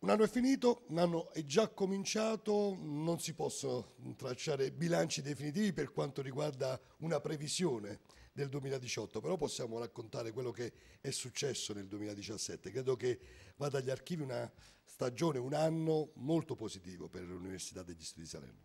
Un anno è finito, un anno è già cominciato, non si possono tracciare bilanci definitivi per quanto riguarda una previsione del 2018, però possiamo raccontare quello che è successo nel 2017. Credo che vada agli archivi una stagione, un anno molto positivo per l'Università degli Studi di Salerno.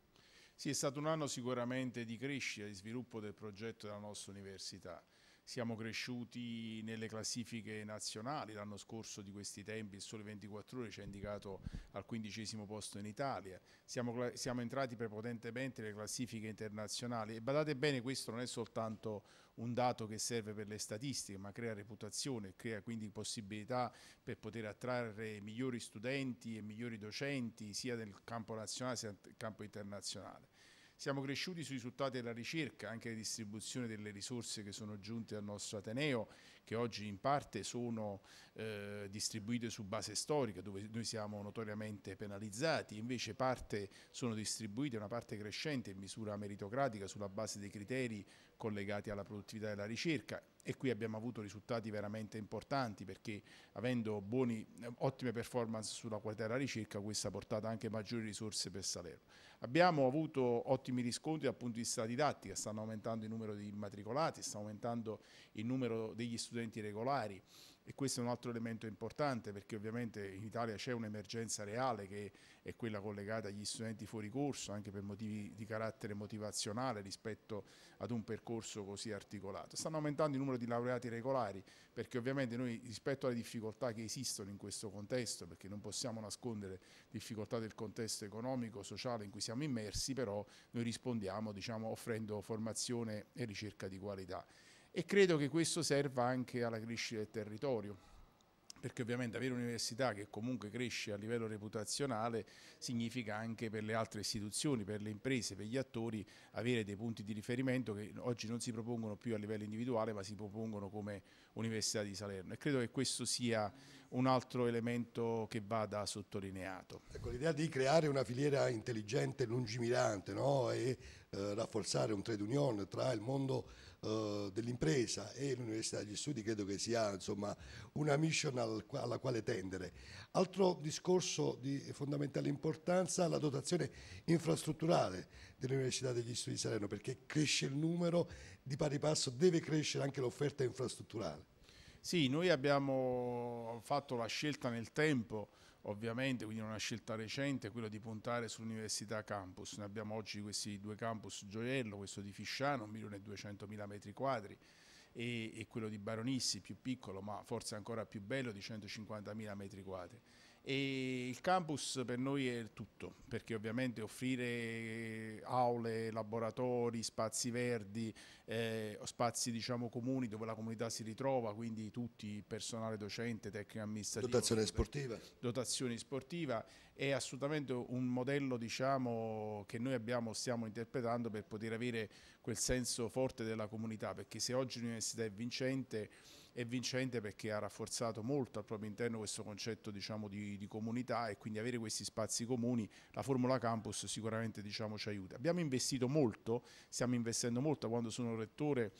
Sì, è stato un anno sicuramente di crescita, di sviluppo del progetto della nostra università siamo cresciuti nelle classifiche nazionali, l'anno scorso di questi tempi il Sole 24 Ore ci ha indicato al quindicesimo posto in Italia, siamo, siamo entrati prepotentemente nelle classifiche internazionali e badate bene questo non è soltanto un dato che serve per le statistiche ma crea reputazione, crea quindi possibilità per poter attrarre migliori studenti e migliori docenti sia nel campo nazionale sia nel campo internazionale. Siamo cresciuti sui risultati della ricerca, anche la distribuzione delle risorse che sono giunte al nostro Ateneo che oggi in parte sono eh, distribuite su base storica dove noi siamo notoriamente penalizzati, invece parte sono distribuite una parte crescente in misura meritocratica sulla base dei criteri collegati alla produttività della ricerca e qui abbiamo avuto risultati veramente importanti perché avendo buoni, ottime performance sulla qualità della ricerca questa ha portato anche maggiori risorse per Salerno. Abbiamo avuto ottimi riscontri dal punto di vista didattica, stanno aumentando il numero di immatricolati, sta aumentando il numero degli studenti studenti regolari e questo è un altro elemento importante perché ovviamente in Italia c'è un'emergenza reale che è quella collegata agli studenti fuori corso anche per motivi di carattere motivazionale rispetto ad un percorso così articolato. Stanno aumentando il numero di laureati regolari perché ovviamente noi rispetto alle difficoltà che esistono in questo contesto perché non possiamo nascondere difficoltà del contesto economico, sociale in cui siamo immersi però noi rispondiamo diciamo, offrendo formazione e ricerca di qualità e credo che questo serva anche alla crescita del territorio perché ovviamente avere un'università che comunque cresce a livello reputazionale significa anche per le altre istituzioni, per le imprese, per gli attori avere dei punti di riferimento che oggi non si propongono più a livello individuale ma si propongono come Università di Salerno e credo che questo sia un altro elemento che vada sottolineato. Ecco, l'idea di creare una filiera intelligente, e lungimirante no? e eh, rafforzare un trade union tra il mondo eh, dell'impresa e l'Università degli Studi credo che sia insomma, una mission alla quale tendere. Altro discorso di fondamentale importanza è la dotazione infrastrutturale dell'Università degli Studi di Salerno perché cresce il numero, di pari passo deve crescere anche l'offerta infrastrutturale. Sì, noi abbiamo fatto la scelta nel tempo, ovviamente, quindi una scelta recente, quella di puntare sull'Università Campus. Ne abbiamo oggi questi due campus Gioiello, questo di Fisciano, 1.200.000 metri quadri, e, e quello di Baronissi, più piccolo, ma forse ancora più bello, di 150.000 metri quadri. E il campus per noi è tutto, perché ovviamente offrire eh, aule, laboratori, spazi verdi, eh, spazi diciamo comuni dove la comunità si ritrova, quindi tutti personale docente, tecnico amministrativo. Dotazione sportiva. Dotazione sportiva è assolutamente un modello diciamo, che noi abbiamo, stiamo interpretando per poter avere quel senso forte della comunità, perché se oggi l'università è vincente è vincente perché ha rafforzato molto al proprio interno questo concetto diciamo, di, di, comunità e quindi avere questi spazi comuni, la Formula Campus sicuramente diciamo, ci aiuta. Abbiamo investito molto, stiamo investendo molto, quando sono rettore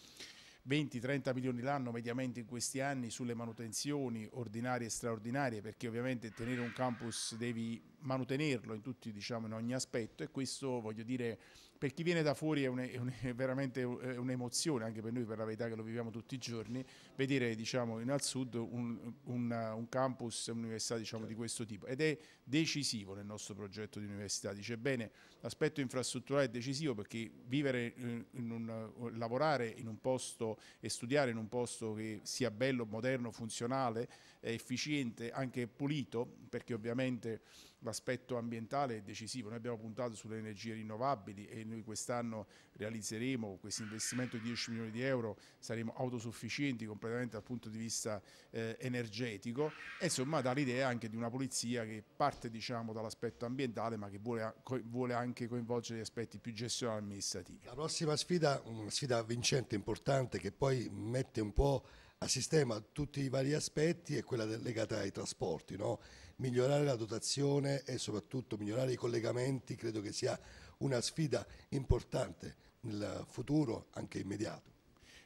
20-30 milioni l'anno mediamente in questi anni sulle manutenzioni ordinarie e straordinarie perché ovviamente tenere un campus devi manutenerlo in tutti diciamo in ogni aspetto e questo voglio dire per chi viene da fuori è, un, è, un, è veramente un'emozione anche per noi per la verità che lo viviamo tutti i giorni vedere diciamo in al sud un, un campus un'università diciamo certo. di questo tipo ed è decisivo nel nostro progetto di università dice bene l'aspetto infrastrutturale è decisivo perché vivere in lavorare in un posto e studiare in un posto che sia bello, moderno, funzionale, eh, efficiente, anche pulito, perché ovviamente l'aspetto ambientale è decisivo, noi abbiamo puntato sulle energie rinnovabili e noi quest'anno realizzeremo questo investimento di 10 milioni di euro, saremo autosufficienti completamente dal punto di vista eh, energetico e insomma dà l'idea anche di una polizia che parte diciamo, dall'aspetto ambientale ma che vuole, vuole, anche coinvolgere gli aspetti più gestionali amministrativi. La prossima sfida, una sfida vincente importante che poi mette un po' a sistema tutti i vari aspetti e quella legata ai trasporti, no? migliorare la dotazione e soprattutto migliorare i collegamenti credo che sia una sfida importante nel futuro anche immediato.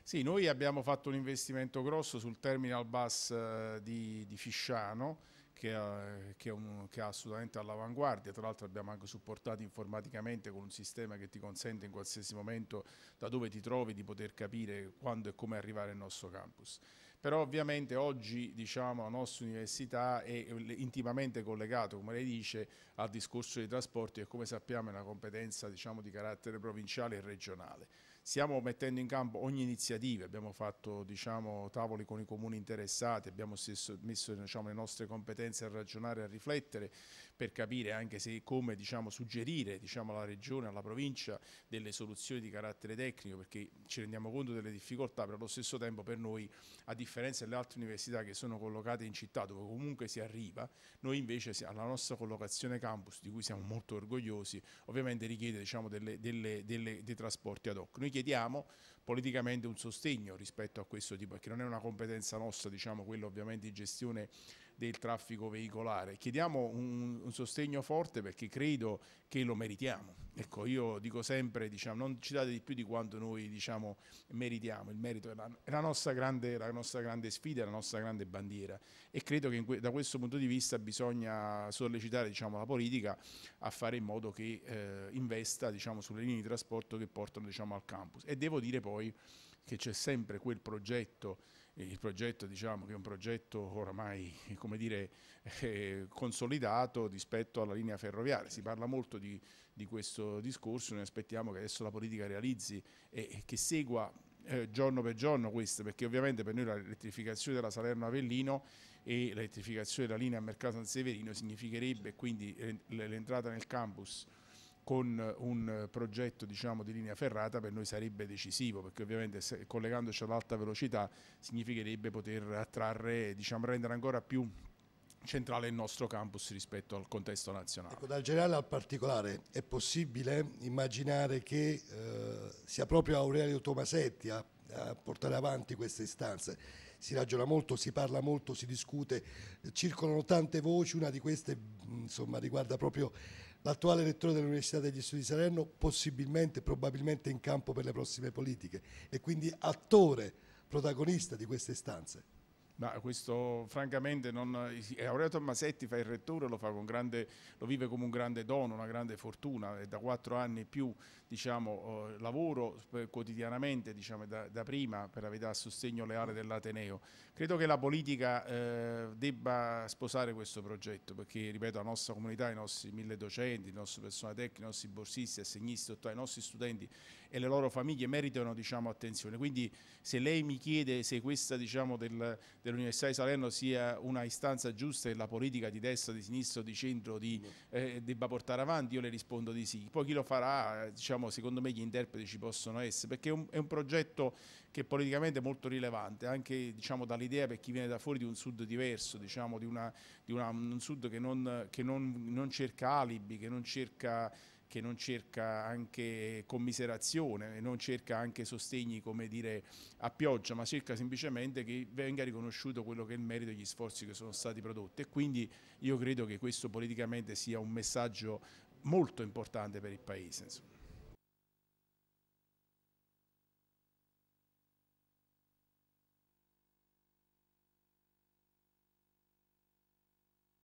Sì, noi abbiamo fatto un investimento grosso sul terminal bus eh, di, di Fisciano, che, eh, che, un, che è assolutamente all'avanguardia, tra l'altro abbiamo anche supportato informaticamente con un sistema che ti consente in qualsiasi momento da dove ti trovi di poter capire quando e come arrivare al nostro campus. Però ovviamente oggi diciamo, la nostra università è intimamente collegata, come lei dice, al discorso dei trasporti e come sappiamo è una competenza diciamo, di carattere provinciale e regionale. Stiamo mettendo in campo ogni iniziativa, abbiamo fatto diciamo, tavoli con i comuni interessati, abbiamo messo diciamo, le nostre competenze a ragionare, a riflettere per capire anche se, come diciamo, suggerire diciamo, alla regione, alla provincia delle soluzioni di carattere tecnico perché ci rendiamo conto delle difficoltà, però allo stesso tempo per noi, a differenza delle altre università che sono collocate in città dove comunque si arriva, noi invece alla nostra collocazione campus di cui siamo molto orgogliosi ovviamente richiede diciamo, delle, delle, delle, dei trasporti ad hoc. Noi noi chiediamo politicamente un sostegno rispetto a questo tipo, perché non è una competenza nostra, diciamo, quella ovviamente di gestione del traffico veicolare. Chiediamo un, un, sostegno forte perché credo che lo meritiamo. Ecco, io dico sempre, diciamo, non ci date di più di quanto noi diciamo, meritiamo, il merito è la, è la, nostra, grande, la nostra grande sfida, la nostra grande bandiera e credo che que da questo punto di vista bisogna sollecitare diciamo, la politica a fare in modo che eh, investa diciamo, sulle linee di trasporto che portano diciamo, al campus. E devo dire poi che c'è sempre quel progetto il progetto diciamo, che è un progetto oramai dire, eh, consolidato rispetto alla linea ferroviaria. Si parla molto di, di, questo discorso, noi aspettiamo che adesso la politica realizzi e, che segua eh, giorno per giorno questo, perché ovviamente per noi l'elettrificazione della Salerno-Avellino e l'elettrificazione della linea Mercato-San Severino significherebbe quindi eh, l'entrata nel campus con eh, un eh, progetto diciamo, di linea ferrata per noi sarebbe decisivo perché ovviamente se, collegandoci all'alta velocità significherebbe poter attrarre, diciamo, rendere ancora più centrale il nostro campus rispetto al contesto nazionale. Ecco, dal generale al particolare, è possibile immaginare che eh, sia proprio Aurelio Tomasetti a, a, portare avanti queste istanze? Si ragiona molto, si parla molto, si discute, circolano tante voci, una di queste insomma, riguarda proprio l'attuale rettore dell'Università degli Studi di Salerno, possibilmente, probabilmente in campo per le prossime politiche e quindi attore, protagonista di queste istanze. Ma questo francamente non... Aurelio eh, Tommasetti fa il rettore, lo, fa con grande, lo, vive come un grande dono, una grande fortuna, è da quattro anni più diciamo, eh, lavoro eh, quotidianamente diciamo, da, da, prima per la verità a sostegno leale dell'Ateneo. Credo che la politica eh, debba sposare questo progetto perché, ripeto, la nostra comunità, i nostri mille docenti, le nostre persone tecniche, i nostri borsisti, assegnisti, i nostri studenti e le loro famiglie meritano diciamo, attenzione. Quindi se lei mi chiede se questa diciamo, del, del dell'Università di Salerno sia una istanza giusta e la politica di destra, di sinistra, di centro di, eh, debba portare avanti? Io le rispondo di sì. Poi chi lo farà, diciamo, secondo me gli interpreti ci possono essere, perché è un, è un progetto che politicamente è molto rilevante, anche diciamo, dall'idea per chi viene da fuori di un sud diverso, diciamo, di, una, di una, un sud che non, che non, non cerca alibi, che non cerca che non cerca anche commiserazione, non cerca anche sostegni dire, a pioggia, ma cerca semplicemente che venga riconosciuto quello che è il merito e gli sforzi che sono stati prodotti. E quindi io credo che questo politicamente sia un messaggio molto importante per il Paese. Insomma.